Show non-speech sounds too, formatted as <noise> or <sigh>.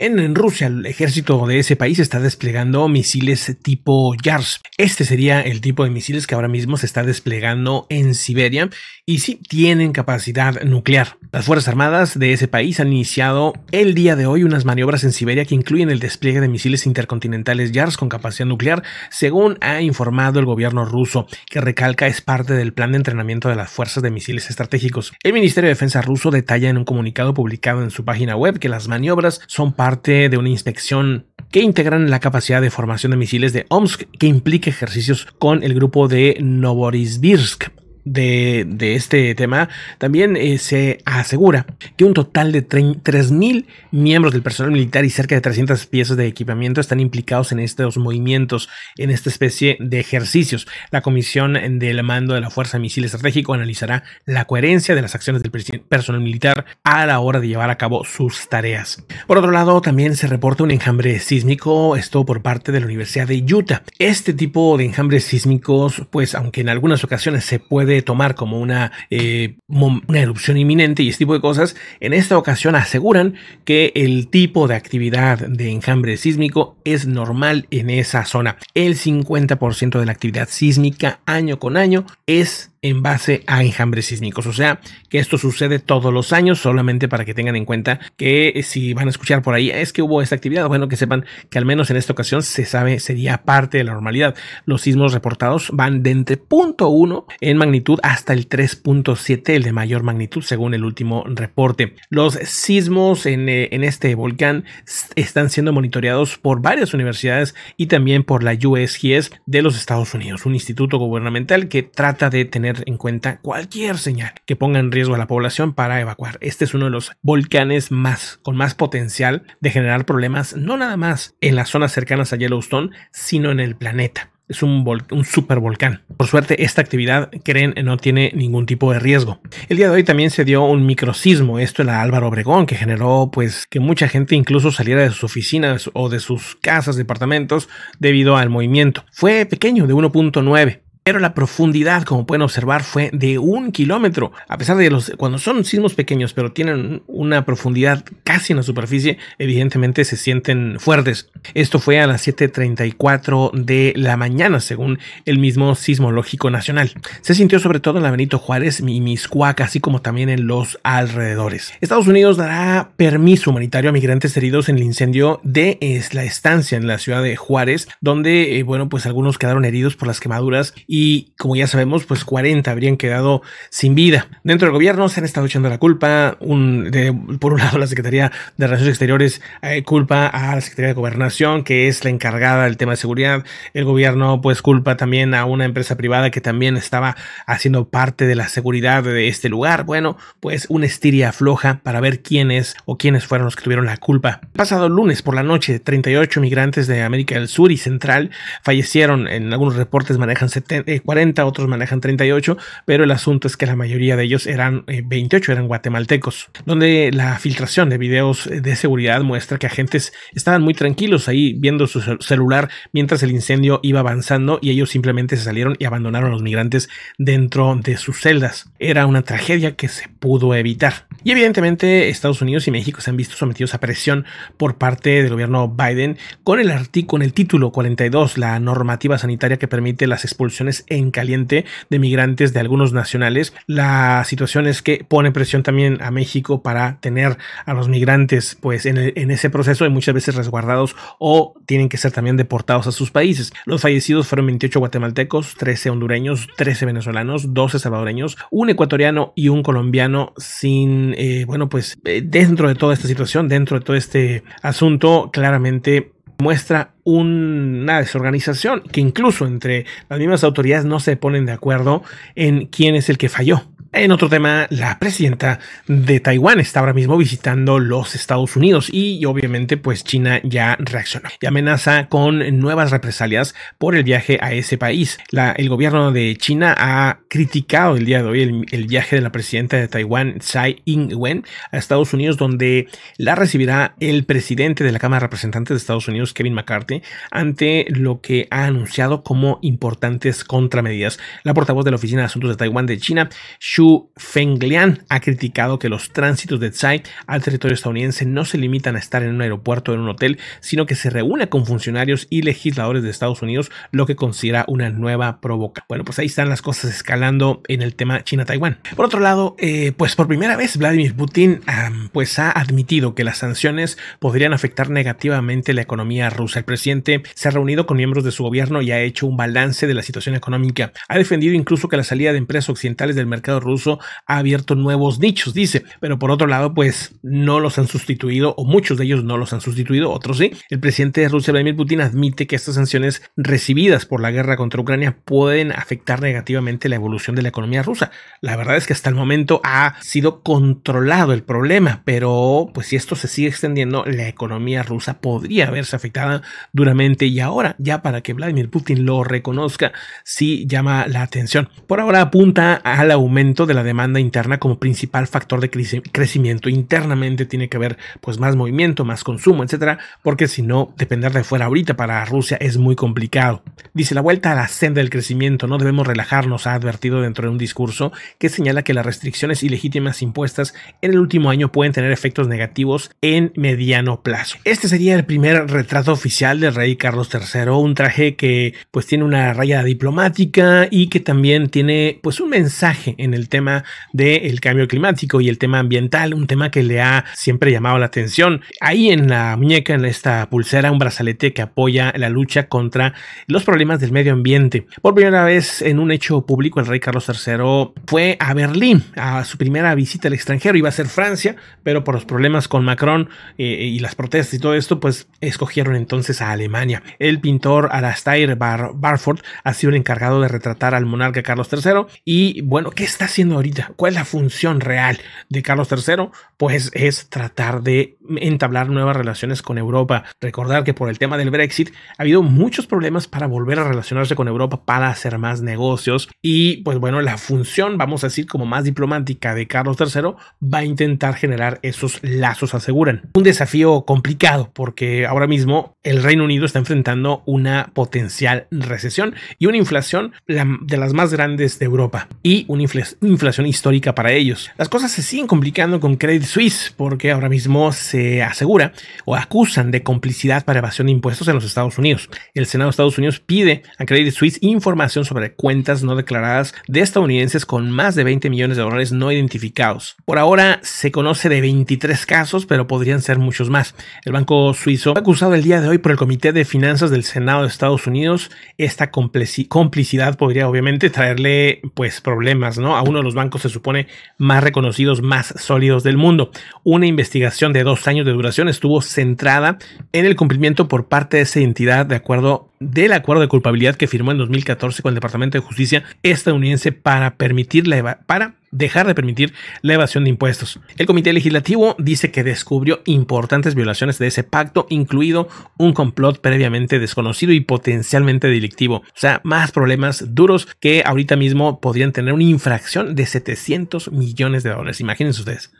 En Rusia, el ejército de ese país está desplegando misiles tipo YARS. Este sería el tipo de misiles que ahora mismo se está desplegando en Siberia y sí tienen capacidad nuclear. Las Fuerzas Armadas de ese país han iniciado el día de hoy unas maniobras en Siberia que incluyen el despliegue de misiles intercontinentales YARS con capacidad nuclear, según ha informado el gobierno ruso, que recalca es parte del plan de entrenamiento de las fuerzas de misiles estratégicos. El Ministerio de Defensa ruso detalla en un comunicado publicado en su página web que las maniobras son parte parte de una inspección que integran la capacidad de formación de misiles de Omsk que implica ejercicios con el grupo de Novorossiysk de, este tema, también eh, se asegura que un total de 3.000 miembros del personal militar y cerca de 300 piezas de equipamiento están implicados en estos movimientos, en esta especie de ejercicios. La Comisión del Mando de la Fuerza de Misil Estratégico analizará la coherencia de las acciones del personal militar a la hora de llevar a cabo sus tareas. Por otro lado, también se reporta un enjambre sísmico, esto por parte de la Universidad de Utah. Este tipo de enjambres sísmicos, pues aunque en algunas ocasiones se puede tomar como eh, una, erupción inminente y este tipo de cosas, en esta ocasión aseguran que el tipo de actividad de enjambre sísmico es normal en esa zona. El 50% de la actividad sísmica año con año es en base a enjambres sísmicos. O sea, que esto sucede todos los años, solamente para que tengan en cuenta que eh, si van a escuchar por ahí, es que hubo esta actividad, bueno, que sepan que al menos en esta ocasión se sabe, sería parte de la normalidad. Los sismos reportados van de entre 0.1 en magnitud hasta el 3.7, el de mayor magnitud, según el último reporte. Los sismos en, eh, en este volcán están siendo monitoreados por varias universidades y también por la USGS de los Estados Unidos, un instituto gubernamental que trata de tener en cuenta cualquier señal que ponga en riesgo a la población para evacuar. Este es uno de los volcanes más con más potencial de generar problemas no nada más en las zonas cercanas a Yellowstone, sino en el planeta es un, un, volcán. Por suerte, esta actividad, creen, no tiene ningún tipo de riesgo. El día de hoy también se dio un sismo. esto en la Álvaro Obregón, que generó pues que mucha gente incluso saliera de sus oficinas o de sus casas, departamentos, debido al movimiento. Fue pequeño, de 1.9 pero la profundidad, como pueden observar, fue de un kilómetro. A pesar de los, cuando son sismos pequeños, pero tienen una profundidad casi en la superficie, evidentemente se sienten fuertes. Esto fue a las 7.34 de la mañana, según el mismo Sismológico Nacional. Se sintió sobre todo en la Benito Juárez y Miscuac, así como también en los alrededores. Estados Unidos dará permiso humanitario a migrantes heridos en el incendio de la estancia en la ciudad de Juárez, donde, eh, bueno, pues algunos quedaron heridos por las quemaduras y y como ya sabemos, pues 40 habrían quedado sin vida. Dentro del gobierno se han estado echando la culpa, un, por un <laughs> lado la Secretaría de Relaciones Exteriores eh, culpa a la Secretaría de Gobernación, que es la encargada del tema de seguridad, el gobierno pues culpa también a una empresa privada que también estaba haciendo parte de la seguridad de este lugar. Bueno, pues una estiria floja para ver quiénes o quiénes fueron los que tuvieron la culpa. Pasado lunes por la noche, 38 migrantes de América del Sur y Central fallecieron, en algunos reportes manejan 70 40, otros manejan 38, pero el asunto es que la mayoría de ellos eran 28, eh, eran guatemaltecos, donde la filtración de videos eh, de seguridad muestra que agentes estaban muy tranquilos ahí viendo su celular mientras el incendio iba avanzando y ellos simplemente se salieron y abandonaron a los migrantes dentro de sus celdas. Era una tragedia que se pudo evitar. Y evidentemente Estados Unidos y México se han visto sometidos a presión por parte del gobierno Biden con el artículo, el título 42, la normativa sanitaria que permite las expulsiones en caliente de migrantes de algunos nacionales. La situación es que pone presión también a México para tener a los migrantes pues en, en ese proceso y muchas veces resguardados o tienen que ser también deportados a sus países. Los fallecidos fueron 28 guatemaltecos, 13 hondureños, 13 venezolanos, 12 salvadoreños, un ecuatoriano y un colombiano sin eh, bueno, pues eh, dentro de toda esta situación, dentro de todo este asunto, claramente muestra una desorganización que incluso entre las mismas autoridades no se ponen de acuerdo en quién es el que falló. En otro tema, la presidenta de Taiwán está ahora mismo visitando los Estados Unidos y obviamente pues China ya reaccionó y amenaza con nuevas represalias por el viaje a ese país. el gobierno de China ha criticado el día de hoy el, viaje de la presidenta de Taiwán, Tsai Ing-wen, a Estados Unidos donde la recibirá el presidente de la Cámara de Representantes de Estados Unidos, Kevin McCarthy, ante lo que ha anunciado como importantes contramedidas. La portavoz de la Oficina de Asuntos de Taiwán de China, Fenglian ha criticado que los tránsitos de Tsai al territorio estadounidense no se limitan a estar en un aeropuerto o en un hotel, sino que se reúne con funcionarios y legisladores de Estados Unidos, lo que considera una nueva provoca. Bueno, pues ahí están las cosas escalando en el tema China-Taiwán. Por otro lado, eh, pues por primera vez Vladimir Putin pues ha admitido que las sanciones podrían afectar negativamente la economía rusa. El presidente se ha reunido con miembros de su gobierno y ha hecho un balance de la situación económica. Ha defendido incluso que la salida de empresas occidentales del mercado ruso ruso ha abierto nuevos nichos, dice. Pero por otro lado, pues no los han sustituido, o muchos de ellos no los han sustituido, otros sí. El presidente de Rusia, Vladimir Putin, admite que estas sanciones recibidas por la guerra contra Ucrania pueden afectar negativamente la evolución de la economía rusa. La verdad es que hasta el momento ha sido controlado el problema, pero pues si esto se sigue extendiendo, la economía rusa podría verse afectada duramente y ahora, ya para que Vladimir Putin lo reconozca, sí llama la atención. Por ahora apunta al aumento de la demanda interna como principal factor de crecimiento. Internamente tiene que haber pues más movimiento, más consumo, etcétera, porque si no, depender de fuera ahorita para Rusia es muy complicado. Dice la vuelta a la senda del crecimiento, no debemos relajarnos, ha advertido dentro de un discurso que señala que las restricciones ilegítimas impuestas en el último año pueden tener efectos negativos en mediano plazo. Este sería el primer retrato oficial del rey Carlos III, un traje que pues tiene una raya diplomática y que también tiene pues un mensaje en el tema del cambio climático y el tema ambiental, un tema que le ha siempre llamado la atención. Ahí en la muñeca, en esta pulsera, un brazalete que apoya la lucha contra los problemas del medio ambiente. Por primera vez en un hecho público, el rey Carlos III fue a Berlín, a su primera visita al extranjero, iba a ser Francia, pero por los problemas con Macron eh, y las protestas y todo esto, pues escogieron entonces a Alemania. El pintor Alastair Barford ha sido el encargado de retratar al monarca Carlos III y bueno, ¿qué está haciendo? ahorita? ¿Cuál es la función real de Carlos III? Pues es tratar de entablar nuevas relaciones con Europa. Recordar que por el tema del Brexit ha habido muchos problemas para volver a relacionarse con Europa, para hacer más negocios. Y pues bueno, la función, vamos a decir, como más diplomática de Carlos III va a intentar generar esos lazos, aseguran. Un desafío complicado porque ahora mismo el Reino Unido está enfrentando una potencial recesión y una inflación de las más grandes de Europa y una inflación histórica para ellos. Las cosas se siguen complicando con Credit Suisse porque ahora mismo se asegura o acusan de complicidad para evasión de impuestos en los Estados Unidos. El Senado de Estados Unidos pide a Credit Suisse información sobre cuentas no declaradas de estadounidenses con más de 20 millones de dólares no identificados. Por ahora se conoce de 23 casos, pero podrían ser muchos más. El banco suizo fue acusado el día de hoy por el Comité de Finanzas del Senado de Estados Unidos. Esta complicidad podría obviamente traerle pues problemas, ¿no? A uno de los bancos se supone más reconocidos, más sólidos del mundo. Una investigación de dos años de duración estuvo centrada en el cumplimiento por parte de esa entidad de acuerdo del acuerdo de culpabilidad que firmó en 2014 con el Departamento de Justicia estadounidense para permitir la para dejar de permitir la evasión de impuestos. El Comité Legislativo dice que descubrió importantes violaciones de ese pacto, incluido un complot previamente desconocido y potencialmente delictivo. O sea, más problemas duros que ahorita mismo podrían tener una infracción de 700 millones de dólares. Imagínense ustedes.